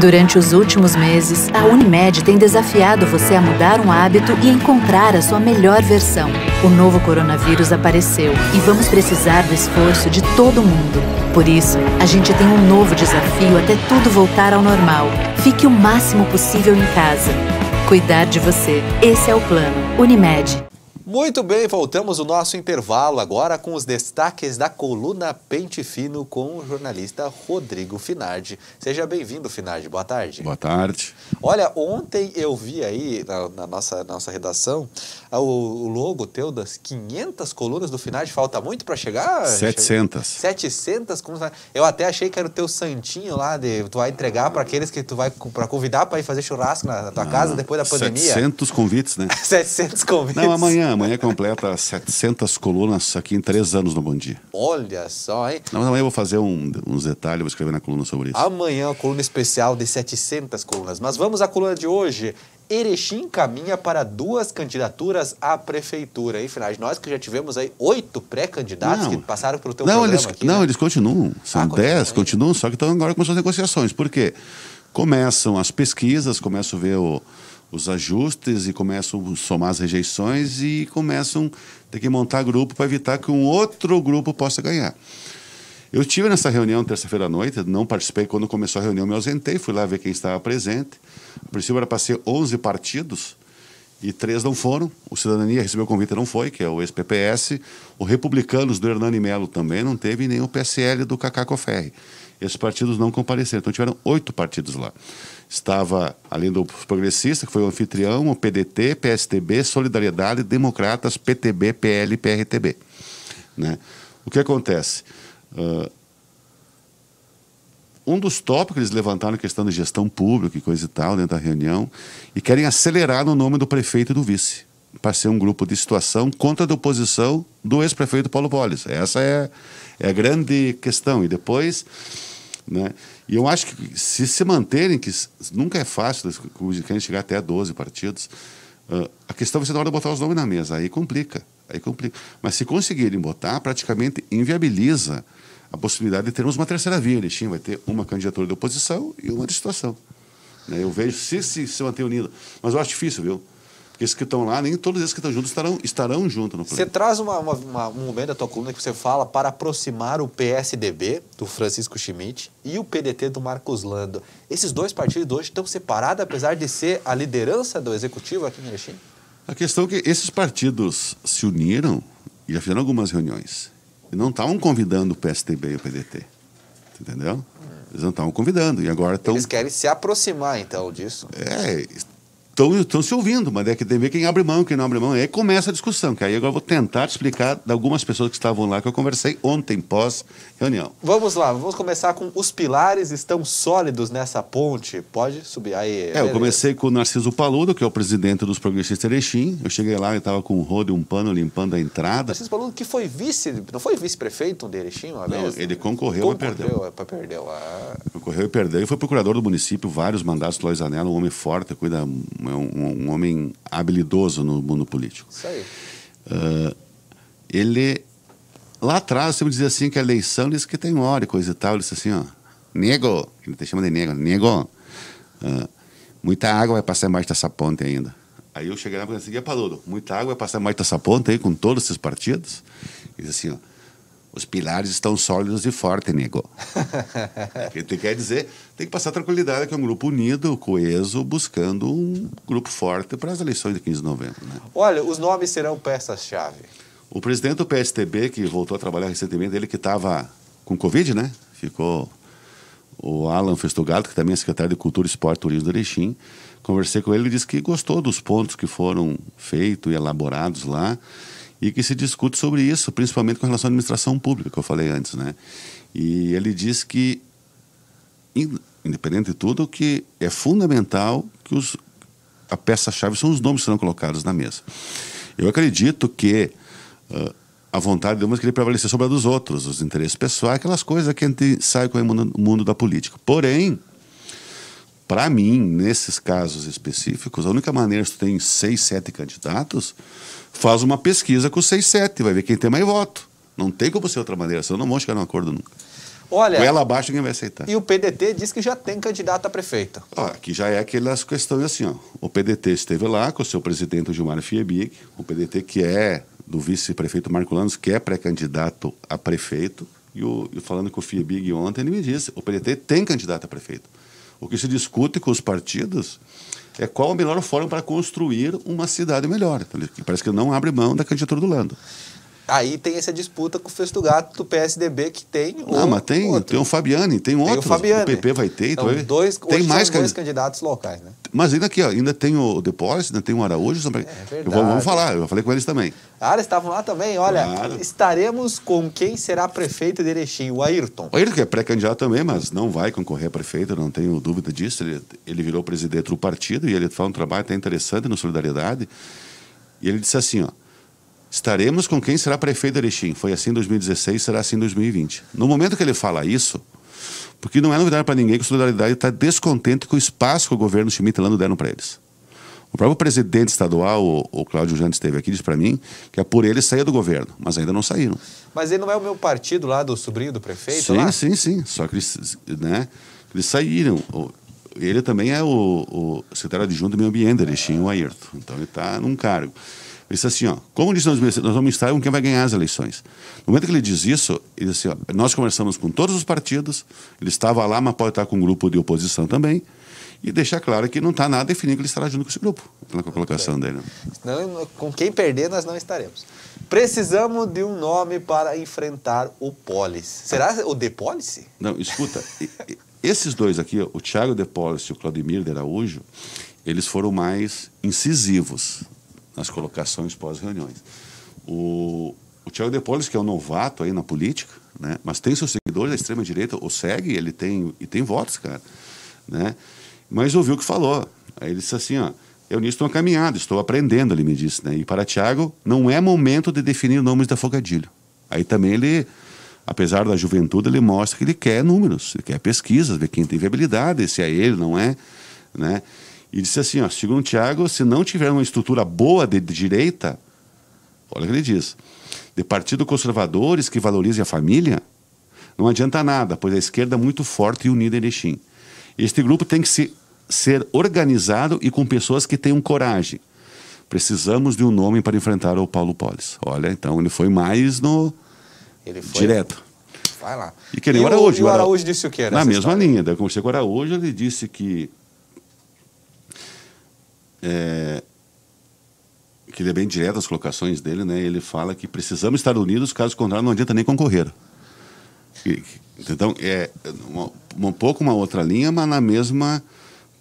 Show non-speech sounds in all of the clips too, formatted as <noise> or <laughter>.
Durante os últimos meses, a Unimed tem desafiado você a mudar um hábito e encontrar a sua melhor versão. O novo coronavírus apareceu e vamos precisar do esforço de todo mundo. Por isso, a gente tem um novo desafio até tudo voltar ao normal. Fique o máximo possível em casa. Cuidar de você. Esse é o plano. Unimed. Muito bem, voltamos o nosso intervalo agora com os destaques da coluna Pente Fino com o jornalista Rodrigo Finardi. Seja bem-vindo, Finardi. Boa tarde. Boa tarde. Olha, ontem eu vi aí na, na nossa, nossa redação ah, o, o, logo teu das 500 colunas do Finardi. Falta muito para chegar? 700. 700? Como... Eu até achei que era o teu santinho lá, de, tu vai entregar para aqueles que tu vai para convidar para ir fazer churrasco na, na tua ah, casa depois da pandemia. 700 convites, né? 700 <laughs> convites. Não, amanhã amanhã completa 700 colunas aqui em três anos no Bom Dia. Olha só, hein? Não, amanhã eu vou fazer um, uns detalhes, vou escrever na coluna sobre isso. Amanhã, a coluna especial de 700 colunas. Mas vamos à coluna de hoje. Erechim caminha para duas candidaturas à prefeitura. E finais, nós que já tivemos aí oito pré-candidatos que passaram para o teu não, eles, aqui, Não, né? eles continuam. São ah, dez, continuam, continuam, só que estão agora com suas negociações. Por quê? Começam as pesquisas, começam a ver o os ajustes e começam a somar as rejeições e começam a ter que montar grupo para evitar que um outro grupo possa ganhar. Eu tive nessa reunião terça-feira à noite, não participei quando começou a reunião, me ausentei, fui lá ver quem estava presente. A princípio era para ser 11 partidos, e três não foram. O Cidadania recebeu o convite e não foi, que é o ex-PPS. O Republicanos do Hernani Melo também não teve, nem o PSL do Cacaco Ferri. Esses partidos não compareceram. Então tiveram oito partidos lá. Estava, além do Progressista, que foi o anfitrião, o PDT, PSTB, Solidariedade, Democratas, PTB, PL e PRTB. Né? O que acontece? Uh, um dos tópicos que eles levantaram, questão de gestão pública e coisa e tal, dentro da reunião, e querem acelerar no nome do prefeito e do vice, para ser um grupo de situação contra a oposição do ex-prefeito Paulo Bolis. Essa é, é a grande questão. E depois. Né? E eu acho que se se manterem, que nunca é fácil, querem chegar até 12 partidos, uh, a questão vai ser na hora de botar os nomes na mesa. Aí complica. Aí complica. Mas se conseguirem botar, praticamente inviabiliza a possibilidade de termos uma terceira via. Erechim vai ter uma candidatura de oposição e uma de situação. Né? Eu vejo se se, se manter unido. Mas eu acho difícil, viu? Porque esses que estão lá, nem todos esses que estão juntos estarão, estarão juntos no Você traz uma, uma, uma, um momento da tua coluna que você fala para aproximar o PSDB, do Francisco Schmidt, e o PDT, do Marcos Lando. Esses dois partidos hoje estão separados, apesar de ser a liderança do executivo aqui em Erechim? A questão é que esses partidos se uniram e já fizeram algumas reuniões e não estavam convidando o PSTB e o PDT. Entendeu? Eles não estavam convidando. E agora estão. Eles querem se aproximar, então, disso. É, estão, estão se ouvindo, mas é que tem que ver quem abre mão, quem não abre mão. E aí começa a discussão, que aí agora eu vou tentar explicar de algumas pessoas que estavam lá, que eu conversei ontem, pós-reunião. Vamos lá, vamos começar com os pilares estão sólidos nessa ponte. Pode subir aí. É, eu comecei com o Narciso Paludo, que é o presidente dos progressistas Erechim. Eu cheguei lá e estava com um rodo e um pano limpando a entrada. Narciso Paludo, que foi vice, não foi vice-prefeito de Erechim uma vez? Não, ele concorreu, concorreu e perdeu. É, perdeu. Ah. Concorreu e perdeu. E foi procurador do município, vários mandatos do Lois Anelo, um homem forte, cuida é um, um homem habilidoso no mundo político. Isso aí. Uh, ele lá atrás sempre dizia assim que a eleição diz que tem hora e coisa e tal. Ele disse assim, ó, nego, ele te chama de nego, nego. Uh, muita água vai passar embaixo dessa ponte ainda. Aí eu cheguei lá e falei assim, Paludo, muita água vai passar embaixo dessa ponte aí com todos esses partidos? Ele disse assim, ó os pilares estão sólidos e fortes, nego. <laughs> que quer dizer, tem que passar tranquilidade que é um grupo unido, coeso, buscando um grupo forte para as eleições de 15 de novembro. Né? Olha, os nomes serão peças-chave. O presidente do PSTB, que voltou a trabalhar recentemente, ele que estava com Covid, né? Ficou o Alan Festugato, que também é secretário de Cultura, Esporte e Turismo do Erechim. Conversei com ele, e disse que gostou dos pontos que foram feitos e elaborados lá e que se discute sobre isso, principalmente com relação à administração pública, que eu falei antes, né? E ele diz que, independente de tudo, que é fundamental que os, a peça-chave são os nomes que serão colocados na mesa. Eu acredito que uh, a vontade de umas é querer prevalecer sobre a dos outros, os interesses pessoais, aquelas coisas que a gente sai com o mundo, mundo da política. Porém, para mim, nesses casos específicos, a única maneira que tu tem seis, sete candidatos, faz uma pesquisa com seis, sete, vai ver quem tem mais voto. Não tem como ser outra maneira, senão não vão chegar num acordo nunca. Olha, com ela abaixo ninguém vai aceitar. E o PDT diz que já tem candidato a prefeita. Ah, que já é aquelas questões assim, ó. O PDT esteve lá com o seu presidente Gilmar Fiebig, o PDT que é do vice-prefeito Marco Lanos, que é pré-candidato a prefeito. E o, falando com o Fiebig ontem, ele me disse, o PDT tem candidato a prefeito. O que se discute com os partidos é qual a melhor forma para construir uma cidade melhor. parece que não abre mão da candidatura do Lando. Aí tem essa disputa com o Festo Gato do PSDB que tem ah, um Ah, mas tem, outro. tem o Fabiani, tem, tem outro. O, o PP vai ter. Então, vai... É- dois, tem mais dois candidatos locais, né? Mas ainda aqui, ó, ainda tem o depósito, ainda tem o Araújo. São... É verdade. Vou, vamos falar, eu falei com eles também. Ah, eles estavam lá também. Olha, claro. estaremos com quem será prefeito de Erechim, o Ayrton. O Ayrton que é pré-candidato também, mas não vai concorrer a prefeito, não tenho dúvida disso. Ele, ele virou presidente do partido e ele faz um trabalho até interessante no Solidariedade. E ele disse assim, ó, estaremos com quem será prefeito de Erechim. Foi assim em 2016, será assim em 2020. No momento que ele fala isso, porque não é novidade para ninguém que a solidariedade está descontente com o espaço que o governo Chimitilano deram para eles. O próprio presidente estadual, o, o Cláudio Jantes, esteve aqui, disse para mim que é por ele sair do governo, mas ainda não saíram. Mas ele não é o meu partido lá, do sobrinho do prefeito? Sim, lá? sim, sim. Só que eles, né, eles saíram. Ele também é o, o secretário adjunto do Meio Ambiente, ele tinha o Ayrton. Então ele está num cargo. Ele disse assim, ó, como disse nós vamos estar com quem vai ganhar as eleições. No momento que ele diz isso, ele disse, assim, ó, nós conversamos com todos os partidos, ele estava lá, mas pode estar com um grupo de oposição também, e deixar claro que não está nada definido que ele estará junto com esse grupo, na colocação dele. Não, com quem perder, nós não estaremos. Precisamos de um nome para enfrentar o Polis. Será o De Police? Não, escuta, esses dois aqui, o Thiago De Police e o Claudemir de Araújo, eles foram mais incisivos nas colocações pós-reuniões. O, o Thiago Depolis, que é um novato aí na política, né? mas tem seus seguidores da extrema-direita, o segue, ele tem, e tem votos, cara. Né? Mas ouviu o que falou. Aí ele disse assim, ó, eu nisso estou caminhando, estou aprendendo, ele me disse. Né? E para Tiago, não é momento de definir nomes da Fogadilho. Aí também ele, apesar da juventude, ele mostra que ele quer números, ele quer pesquisas, ver quem tem viabilidade, se é ele, não é. Né? E disse assim: ó, segundo Tiago, se não tiver uma estrutura boa de direita, olha o que ele diz, de partido conservadores que valorize a família, não adianta nada, pois a esquerda é muito forte e unida em Erechim. Este grupo tem que se, ser organizado e com pessoas que tenham coragem. Precisamos de um nome para enfrentar o Paulo Polis. Olha, então ele foi mais no. Ele foi. Direto. Vai lá. E que nem e o Araújo. E o Araújo disse o quê? Na mesma história? linha. Daí né? eu conversei com o Araújo, ele disse que é, que ele é bem direto as colocações dele, né? Ele fala que precisamos estar unidos, caso contrário não adianta nem concorrer. E, então é uma, um pouco uma outra linha, mas na mesma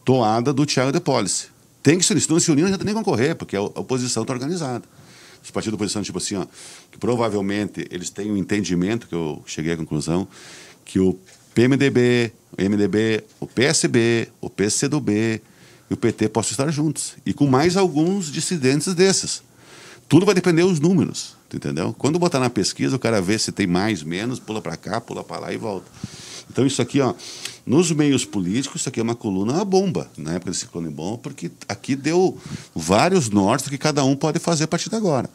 toada do Tiago de Police. Tem que se unir, se não se unir não adianta nem concorrer, porque a oposição está organizada. Os partidos da oposição, tipo assim, ó, que provavelmente eles têm um entendimento, que eu cheguei à conclusão, que o PMDB, o MDB, o PSB, o PCdoB, e o PT possam estar juntos. E com mais alguns dissidentes desses. Tudo vai depender dos números, entendeu? Quando botar na pesquisa, o cara vê se tem mais, menos, pula para cá, pula para lá e volta. Então isso aqui, ó, nos meios políticos, isso aqui é uma coluna, uma bomba, na época do ciclone bom, porque aqui deu vários nortes que cada um pode fazer a partir de agora.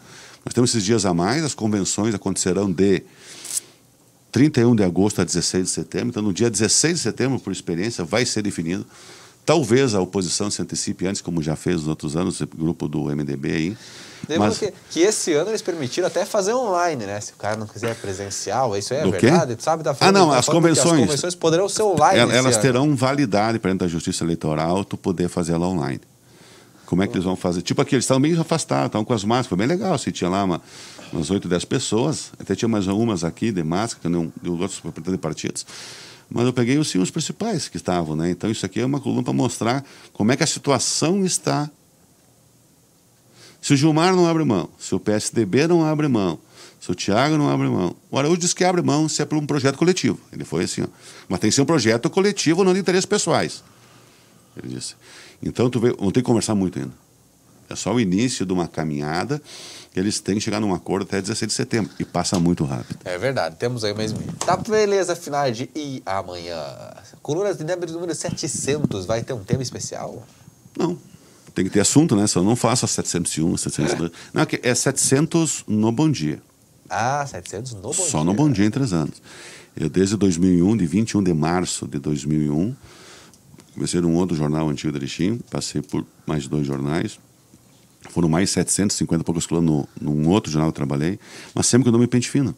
Nós temos esses dias a mais, as convenções acontecerão de 31 de agosto a 16 de setembro, então no dia 16 de setembro, por experiência, vai ser definido Talvez a oposição se antecipe antes, como já fez nos outros anos, o grupo do MDB aí. mas... que, que, esse ano eles permitiram até fazer online, né? Se o cara não quiser presencial, isso é do verdade, quê? sabe? Da ah, não, as convenções. As convenções poderão ser online. Elas, elas terão validade perante a Justiça Eleitoral tu poder fazer ela online. Como é que hum. eles vão fazer? Tipo aqui, eles estavam meio afastados, estavam com as máscaras. Foi bem legal, se tinha lá uma, umas 8, 10 pessoas. Até tinha mais umas aqui de máscara, que não, de outros representantes de partidos mas eu peguei os filmes principais que estavam, né? Então isso aqui é uma coluna para mostrar como é que a situação está. Se o Gilmar não abre mão, se o PSDB não abre mão, se o Tiago não abre mão. O Araújo diz que abre mão se é para um projeto coletivo. Ele foi assim, ó. Mas tem que ser um projeto coletivo, não de interesses pessoais. Ele disse. Então, tu vê, vão ter que conversar muito ainda. É só o início de uma caminhada. Eles têm que chegar num acordo até 16 de setembro. E passa muito rápido. É verdade. Temos aí mesmo. Tá beleza, final de e amanhã. Colunas de Nebre número 700. Vai ter um tema especial? Não. Tem que ter assunto, né? Se eu não faço a 701, 702. não, é 700 é no Bom Dia. Ah, 700 no Bom Só Dia. Só no Bom Dia em três anos. Eu, desde 2001, de 21 de março de 2001, comecei num outro jornal antigo de Erechim, passei por mais dois jornais, foram mais 750 poucos colunas no, num outro jornal que eu trabalhei, mas sempre com o nome Pente Fino.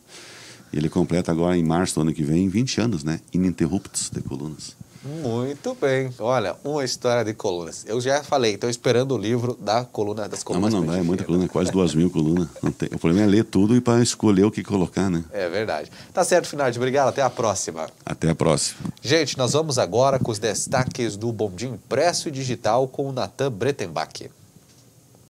ele completa agora, em março do ano que vem, 20 anos, né? Ininterruptos de colunas. Muito bem. Olha, uma história de colunas. Eu já falei, estou esperando o livro da coluna das colunas. Não, mas não é muita coluna, quase duas mil colunas. O problema é ler tudo e para escolher o que colocar, né? É verdade. Tá certo, Finardi. Obrigado, até a próxima. Até a próxima. Gente, nós vamos agora com os destaques do Bom Dia Impresso e Digital com o Natan Bretenbach.